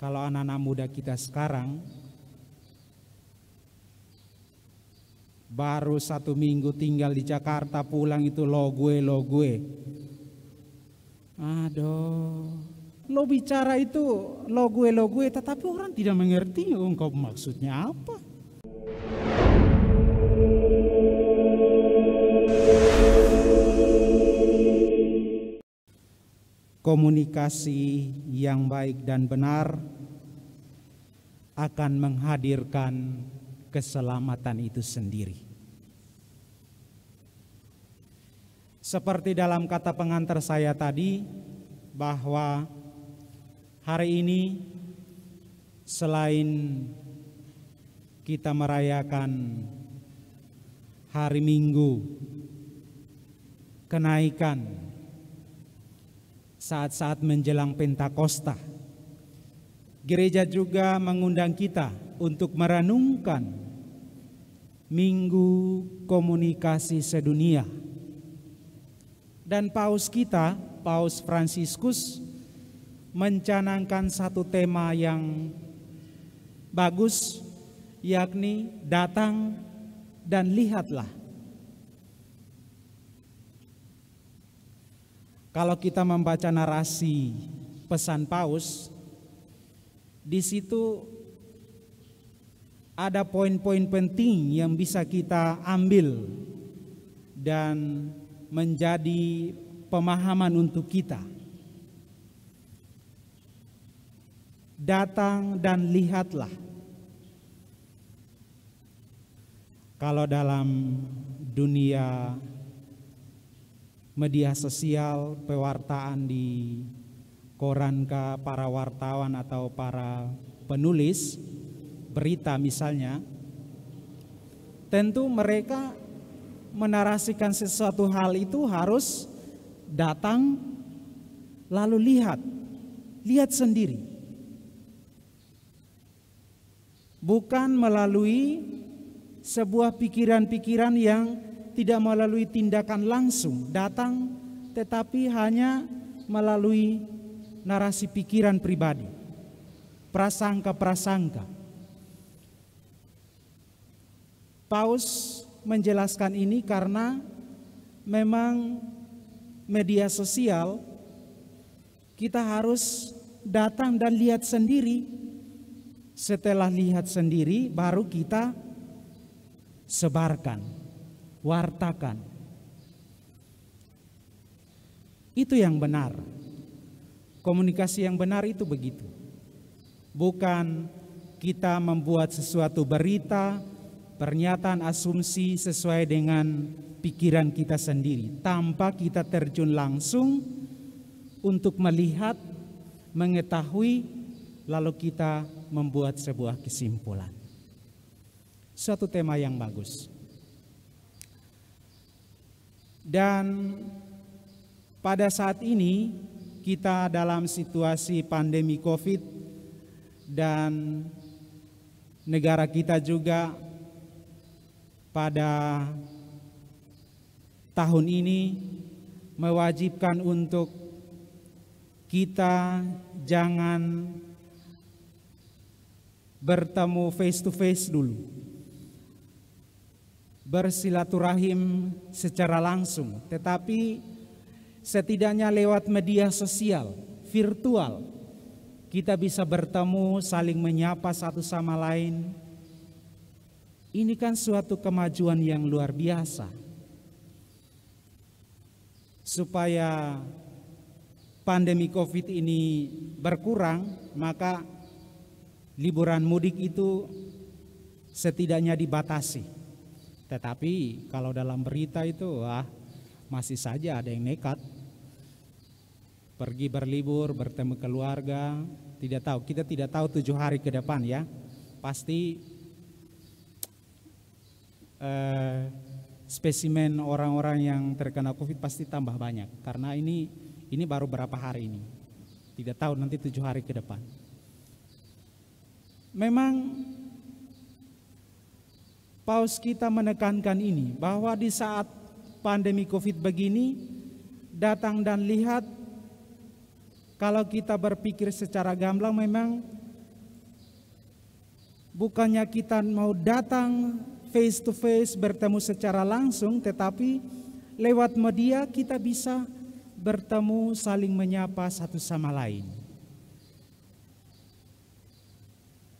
kalau anak-anak muda kita sekarang baru satu minggu tinggal di Jakarta pulang itu lo gue lo gue aduh lo bicara itu lo gue lo gue tetapi orang tidak mengerti engkau maksudnya apa komunikasi yang baik dan benar akan menghadirkan keselamatan itu sendiri. Seperti dalam kata pengantar saya tadi, bahwa hari ini selain kita merayakan hari Minggu, kenaikan saat-saat menjelang Pentakosta. Gereja juga mengundang kita untuk merenungkan Minggu Komunikasi Sedunia. Dan paus kita, Paus Fransiskus, mencanangkan satu tema yang bagus, yakni datang dan lihatlah Kalau kita membaca narasi pesan Paus, di situ ada poin-poin penting yang bisa kita ambil dan menjadi pemahaman untuk kita. Datang dan lihatlah. Kalau dalam dunia media sosial, pewartaan di koran ke para wartawan atau para penulis berita misalnya, tentu mereka menarasikan sesuatu hal itu harus datang lalu lihat, lihat sendiri. Bukan melalui sebuah pikiran-pikiran yang tidak melalui tindakan langsung datang, tetapi hanya melalui narasi pikiran pribadi, prasangka-prasangka. Paus menjelaskan ini karena memang media sosial kita harus datang dan lihat sendiri. Setelah lihat sendiri, baru kita sebarkan wartakan. Itu yang benar. Komunikasi yang benar itu begitu. Bukan kita membuat sesuatu berita, pernyataan asumsi sesuai dengan pikiran kita sendiri tanpa kita terjun langsung untuk melihat, mengetahui lalu kita membuat sebuah kesimpulan. Suatu tema yang bagus. Dan pada saat ini kita dalam situasi pandemi Covid dan negara kita juga pada tahun ini mewajibkan untuk kita jangan bertemu face to face dulu bersilaturahim secara langsung, tetapi setidaknya lewat media sosial virtual kita bisa bertemu, saling menyapa satu sama lain. Ini kan suatu kemajuan yang luar biasa. Supaya pandemi Covid ini berkurang, maka liburan mudik itu setidaknya dibatasi. Tetapi kalau dalam berita itu wah masih saja ada yang nekat pergi berlibur, bertemu keluarga, tidak tahu. Kita tidak tahu tujuh hari ke depan ya. Pasti eh, spesimen orang-orang yang terkena COVID pasti tambah banyak. Karena ini ini baru berapa hari ini. Tidak tahu nanti tujuh hari ke depan. Memang Paus kita menekankan ini bahwa di saat pandemi Covid begini datang dan lihat kalau kita berpikir secara gamblang memang bukannya kita mau datang face to face bertemu secara langsung tetapi lewat media kita bisa bertemu saling menyapa satu sama lain.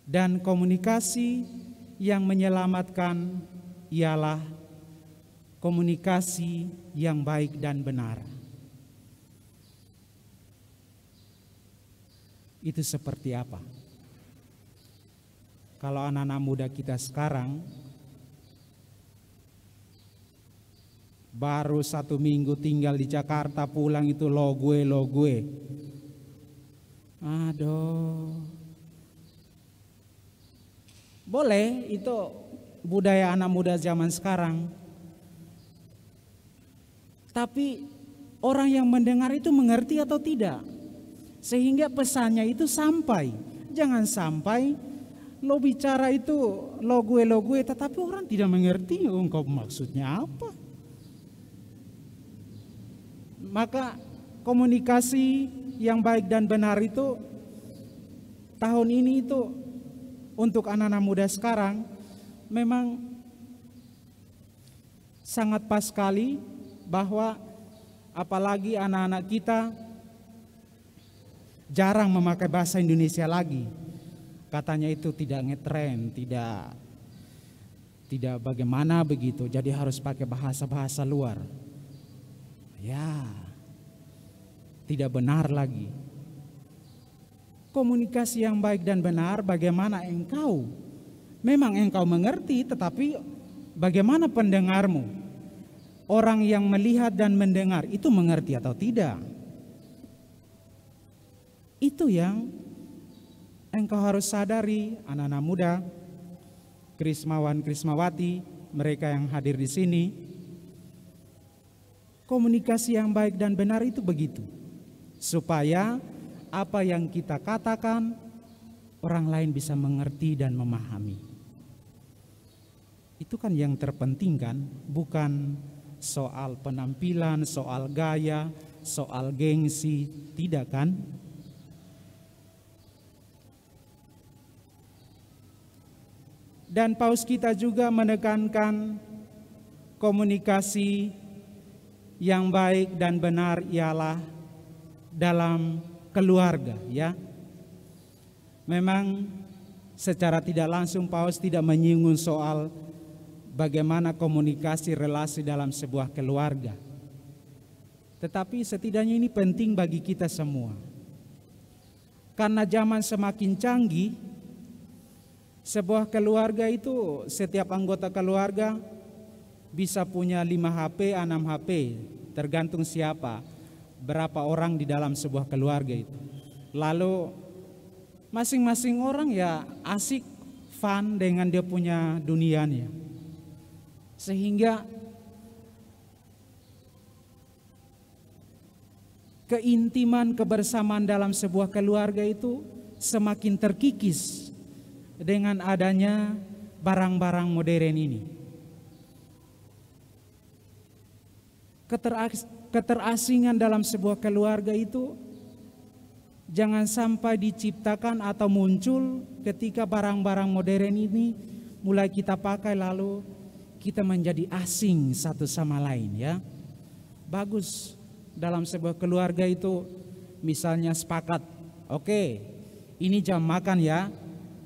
Dan komunikasi yang menyelamatkan ialah komunikasi yang baik dan benar. Itu seperti apa? Kalau anak-anak muda kita sekarang baru satu minggu tinggal di Jakarta pulang itu lo gue lo gue. Aduh, boleh, itu budaya anak muda zaman sekarang. Tapi orang yang mendengar itu mengerti atau tidak? Sehingga pesannya itu sampai. Jangan sampai lo bicara itu lo gue lo gue tetapi orang tidak mengerti oh, engkau maksudnya apa. Maka komunikasi yang baik dan benar itu tahun ini itu untuk anak-anak muda sekarang memang sangat pas sekali bahwa apalagi anak-anak kita jarang memakai bahasa Indonesia lagi. Katanya itu tidak ngetren, tidak tidak bagaimana begitu. Jadi harus pakai bahasa-bahasa luar. Ya. Tidak benar lagi komunikasi yang baik dan benar bagaimana engkau memang engkau mengerti tetapi bagaimana pendengarmu orang yang melihat dan mendengar itu mengerti atau tidak itu yang engkau harus sadari anak-anak muda krismawan krismawati mereka yang hadir di sini komunikasi yang baik dan benar itu begitu supaya apa yang kita katakan, orang lain bisa mengerti dan memahami. Itu kan yang terpenting kan, bukan soal penampilan, soal gaya, soal gengsi, tidak kan? Dan paus kita juga menekankan komunikasi yang baik dan benar ialah dalam keluarga ya. Memang secara tidak langsung Paus tidak menyinggung soal bagaimana komunikasi relasi dalam sebuah keluarga. Tetapi setidaknya ini penting bagi kita semua. Karena zaman semakin canggih, sebuah keluarga itu setiap anggota keluarga bisa punya 5 HP, 6 HP, tergantung siapa berapa orang di dalam sebuah keluarga itu. Lalu masing-masing orang ya asik fun dengan dia punya dunianya. Sehingga keintiman kebersamaan dalam sebuah keluarga itu semakin terkikis dengan adanya barang-barang modern ini keterasingan dalam sebuah keluarga itu jangan sampai diciptakan atau muncul ketika barang-barang modern ini mulai kita pakai lalu kita menjadi asing satu sama lain ya. Bagus dalam sebuah keluarga itu misalnya sepakat, oke, okay, ini jam makan ya,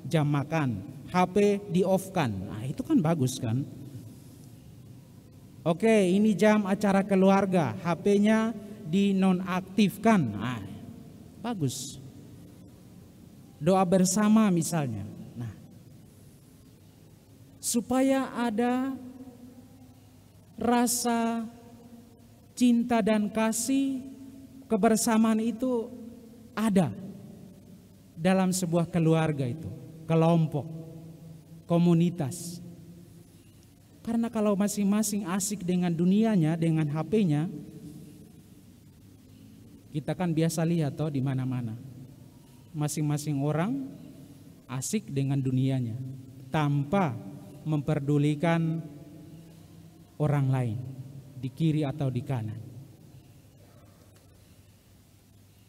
jam makan, HP di off kan. Nah, itu kan bagus kan? Oke, ini jam acara keluarga, HP-nya dinonaktifkan. Nah, bagus. Doa bersama misalnya. Nah, supaya ada rasa cinta dan kasih kebersamaan itu ada dalam sebuah keluarga itu, kelompok, komunitas. Karena kalau masing-masing asik dengan dunianya, dengan HP-nya, kita kan biasa lihat toh di mana-mana. Masing-masing orang asik dengan dunianya tanpa memperdulikan orang lain di kiri atau di kanan.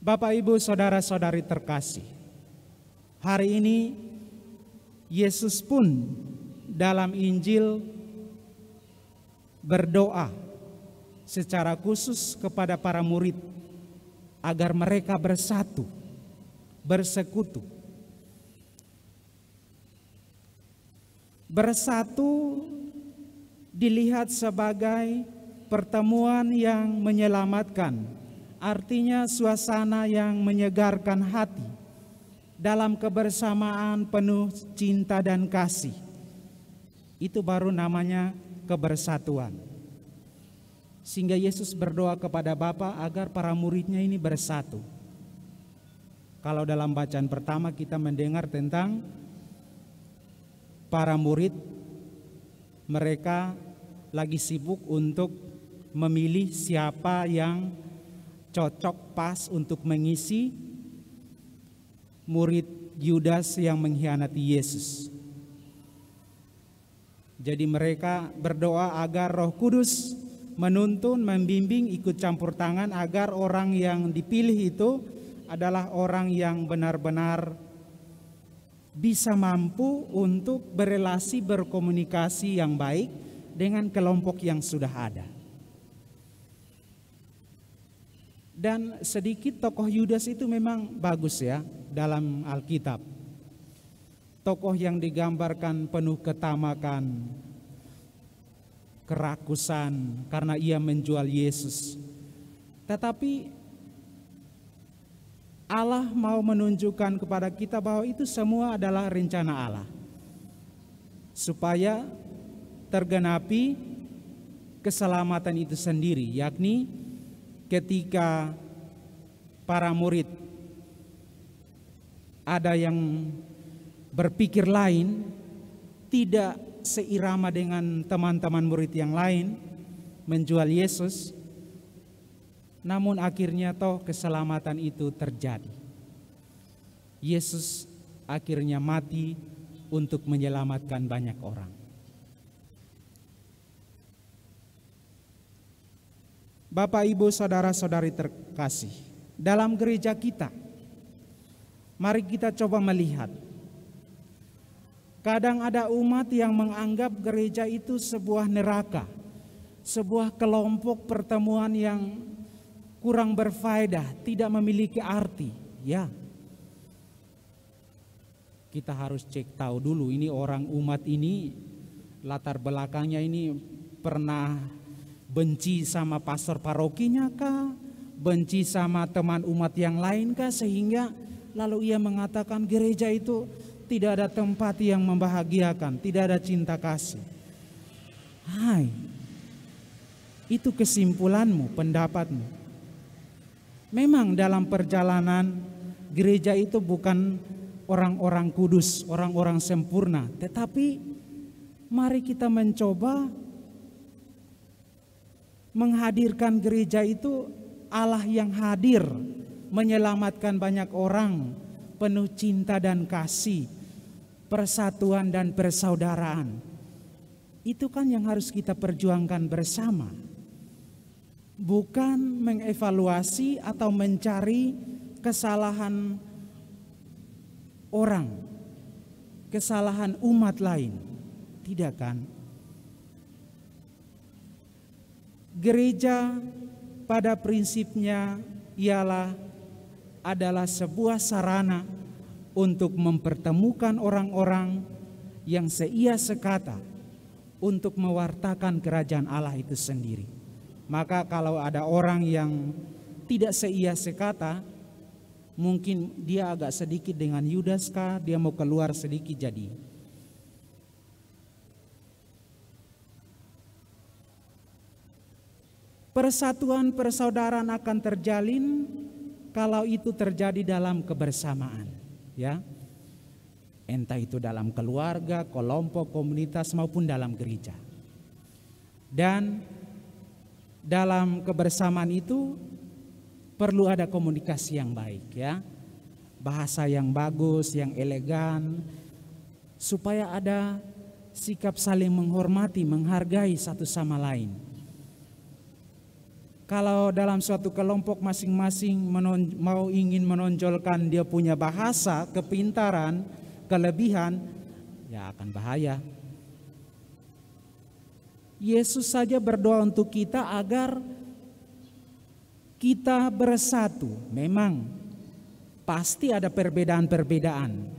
Bapak, Ibu, saudara-saudari terkasih, hari ini Yesus pun dalam Injil berdoa secara khusus kepada para murid agar mereka bersatu, bersekutu. Bersatu dilihat sebagai pertemuan yang menyelamatkan, artinya suasana yang menyegarkan hati dalam kebersamaan penuh cinta dan kasih. Itu baru namanya kebersatuan. Sehingga Yesus berdoa kepada Bapa agar para muridnya ini bersatu. Kalau dalam bacaan pertama kita mendengar tentang para murid mereka lagi sibuk untuk memilih siapa yang cocok pas untuk mengisi murid Yudas yang mengkhianati Yesus. Jadi mereka berdoa agar Roh Kudus menuntun, membimbing, ikut campur tangan agar orang yang dipilih itu adalah orang yang benar-benar bisa mampu untuk berelasi berkomunikasi yang baik dengan kelompok yang sudah ada. Dan sedikit tokoh Yudas itu memang bagus ya dalam Alkitab tokoh yang digambarkan penuh ketamakan, kerakusan karena ia menjual Yesus. Tetapi Allah mau menunjukkan kepada kita bahwa itu semua adalah rencana Allah. Supaya tergenapi keselamatan itu sendiri, yakni ketika para murid ada yang berpikir lain, tidak seirama dengan teman-teman murid yang lain, menjual Yesus, namun akhirnya toh keselamatan itu terjadi. Yesus akhirnya mati untuk menyelamatkan banyak orang. Bapak, Ibu, saudara-saudari terkasih, dalam gereja kita, mari kita coba melihat Kadang ada umat yang menganggap gereja itu sebuah neraka, sebuah kelompok pertemuan yang kurang berfaedah, tidak memiliki arti. Ya, kita harus cek tahu dulu ini orang umat ini latar belakangnya ini pernah benci sama pastor parokinya kah? Benci sama teman umat yang lain kah? Sehingga lalu ia mengatakan gereja itu tidak ada tempat yang membahagiakan, tidak ada cinta kasih. Hai, itu kesimpulanmu, pendapatmu. Memang dalam perjalanan gereja itu bukan orang-orang kudus, orang-orang sempurna, tetapi mari kita mencoba menghadirkan gereja itu Allah yang hadir menyelamatkan banyak orang penuh cinta dan kasih persatuan dan persaudaraan. Itu kan yang harus kita perjuangkan bersama. Bukan mengevaluasi atau mencari kesalahan orang, kesalahan umat lain. Tidak kan? Gereja pada prinsipnya ialah adalah sebuah sarana untuk mempertemukan orang-orang yang seia sekata untuk mewartakan kerajaan Allah itu sendiri. Maka kalau ada orang yang tidak seia sekata, mungkin dia agak sedikit dengan Yudas kah, dia mau keluar sedikit jadi Persatuan persaudaraan akan terjalin kalau itu terjadi dalam kebersamaan ya entah itu dalam keluarga, kelompok, komunitas maupun dalam gereja. Dan dalam kebersamaan itu perlu ada komunikasi yang baik ya. Bahasa yang bagus, yang elegan supaya ada sikap saling menghormati, menghargai satu sama lain kalau dalam suatu kelompok masing-masing mau ingin menonjolkan dia punya bahasa, kepintaran, kelebihan, ya akan bahaya. Yesus saja berdoa untuk kita agar kita bersatu. Memang pasti ada perbedaan-perbedaan.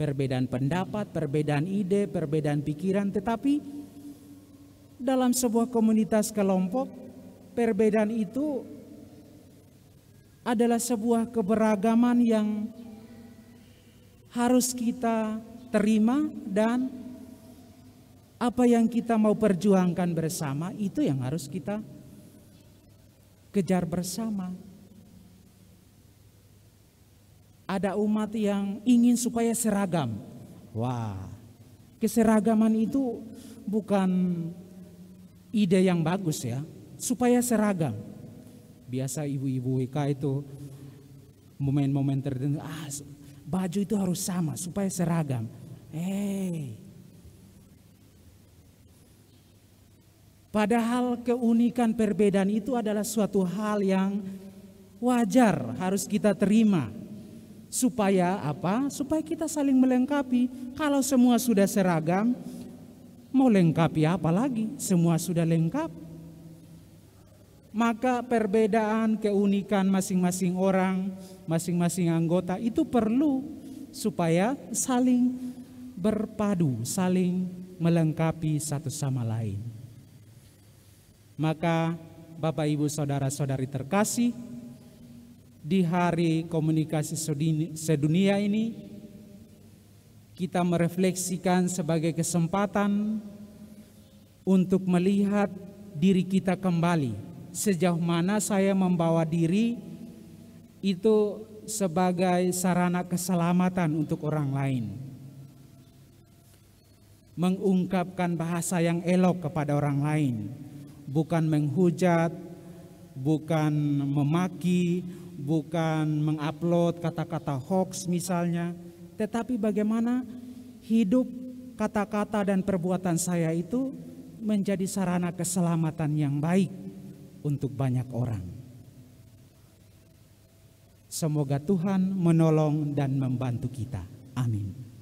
Perbedaan pendapat, perbedaan ide, perbedaan pikiran, tetapi dalam sebuah komunitas kelompok perbedaan itu adalah sebuah keberagaman yang harus kita terima dan apa yang kita mau perjuangkan bersama itu yang harus kita kejar bersama. Ada umat yang ingin supaya seragam. Wah, keseragaman itu bukan ide yang bagus ya supaya seragam. Biasa ibu-ibu WK itu momen-momen tertentu, ah baju itu harus sama supaya seragam. Hey. Padahal keunikan perbedaan itu adalah suatu hal yang wajar harus kita terima. Supaya apa? Supaya kita saling melengkapi. Kalau semua sudah seragam, mau lengkapi apa lagi? Semua sudah lengkap maka perbedaan keunikan masing-masing orang, masing-masing anggota itu perlu supaya saling berpadu, saling melengkapi satu sama lain. Maka Bapak Ibu Saudara-saudari terkasih, di hari komunikasi sedunia ini kita merefleksikan sebagai kesempatan untuk melihat diri kita kembali sejauh mana saya membawa diri itu sebagai sarana keselamatan untuk orang lain. Mengungkapkan bahasa yang elok kepada orang lain, bukan menghujat, bukan memaki, bukan mengupload kata-kata hoax misalnya, tetapi bagaimana hidup kata-kata dan perbuatan saya itu menjadi sarana keselamatan yang baik untuk banyak orang. Semoga Tuhan menolong dan membantu kita. Amin.